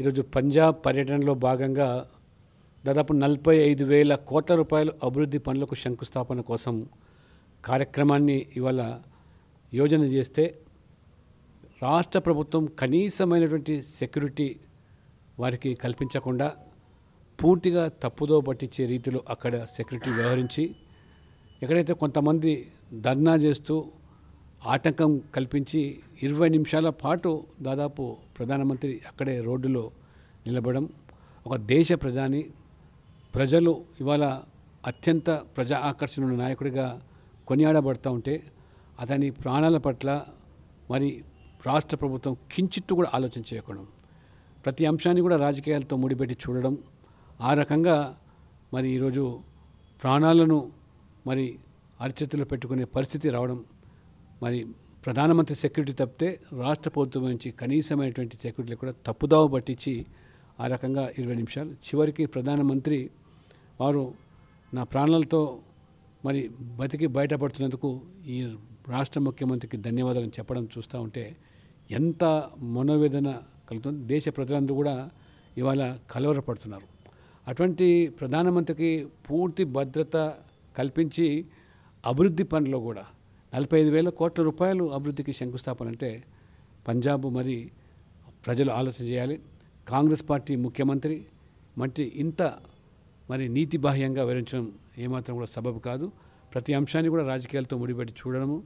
ఈరోజు పంజాబ్ పర్యటనలో భాగంగా దాదాపు నలభై ఐదు వేల కోట్ల రూపాయలు అభివృద్ధి పనులకు శంకుస్థాపన కోసం కార్యక్రమాన్ని ఇవాళ యోజన చేస్తే రాష్ట్ర ప్రభుత్వం కనీసమైనటువంటి సెక్యూరిటీ వారికి కల్పించకుండా పూర్తిగా తప్పుదో పట్టించే రీతిలో అక్కడ సెక్యూరిటీ వ్యవహరించి ఎక్కడైతే కొంతమంది ధర్నా చేస్తూ ఆటంకం కల్పించి ఇరవై నిమిషాల పాటు దాదాపు ప్రధానమంత్రి అక్కడే రోడ్డులో నిలబడం ఒక దేశ ప్రజాని ప్రజలు ఇవాళ అత్యంత ప్రజా ఆకర్షణ నాయకుడిగా కొనియాడబడుతూ ఉంటే అతని ప్రాణాల పట్ల మరి రాష్ట్ర ప్రభుత్వం కించిట్టు కూడా ఆలోచన చేయకూడదు ప్రతి అంశాన్ని కూడా రాజకీయాలతో ముడిపెట్టి చూడడం ఆ రకంగా మరి ఈరోజు ప్రాణాలను మరి అరిచేతులు పెట్టుకునే పరిస్థితి రావడం మరి ప్రధానమంత్రి సెక్యూరిటీ తప్పితే రాష్ట్ర ప్రభుత్వం నుంచి కనీసమైనటువంటి సెక్యూరిటీలు కూడా తప్పుదావ పట్టించి ఆ రకంగా ఇరవై నిమిషాలు చివరికి ప్రధానమంత్రి వారు నా ప్రాణాలతో మరి బతికి బయటపడుతున్నందుకు ఈ రాష్ట్ర ముఖ్యమంత్రికి ధన్యవాదాలు చెప్పడం చూస్తూ ఉంటే ఎంత మనోవేదన కలుగుతుంది దేశ ప్రజలందరూ కూడా ఇవాళ కలవరపడుతున్నారు అటువంటి ప్రధానమంత్రికి పూర్తి భద్రత కల్పించి అభివృద్ధి పనిలో కూడా నలభై ఐదు వేల కోట్ల రూపాయలు అభివృద్ధికి శంకుస్థాపన అంటే పంజాబ్ మరి ప్రజలు ఆలోచన చేయాలి కాంగ్రెస్ పార్టీ ముఖ్యమంత్రి మంచి ఇంత మరి నీతి బాహ్యంగా వివరించడం ఏమాత్రం కూడా సబబు కాదు ప్రతి అంశాన్ని కూడా రాజకీయాలతో ముడిపెట్టి చూడడము